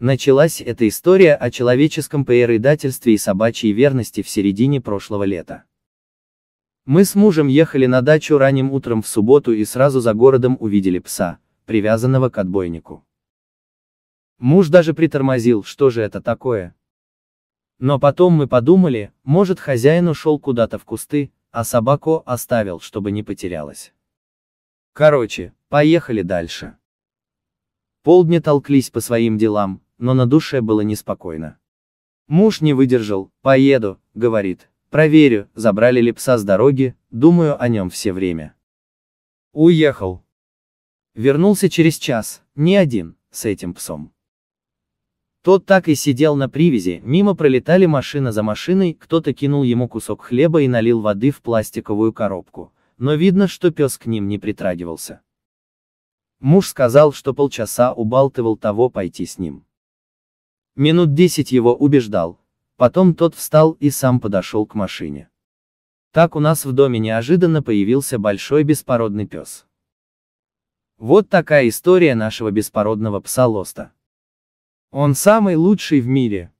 Началась эта история о человеческом пр и собачьей верности в середине прошлого лета. Мы с мужем ехали на дачу ранним утром в субботу и сразу за городом увидели пса, привязанного к отбойнику. Муж даже притормозил, что же это такое. Но потом мы подумали, может хозяин ушел куда-то в кусты, а собаку оставил, чтобы не потерялась. Короче, поехали дальше. Полдня толклись по своим делам, но на душе было неспокойно. Муж не выдержал, поеду, говорит, проверю, забрали ли пса с дороги, думаю о нем все время. Уехал. Вернулся через час, не один, с этим псом. Тот так и сидел на привязи, мимо пролетали машина за машиной, кто-то кинул ему кусок хлеба и налил воды в пластиковую коробку, но видно, что пес к ним не притрагивался. Муж сказал, что полчаса убалтывал того пойти с ним. Минут десять его убеждал. Потом тот встал и сам подошел к машине. Так у нас в доме неожиданно появился большой беспородный пес. Вот такая история нашего беспородного пса Лоста. Он самый лучший в мире.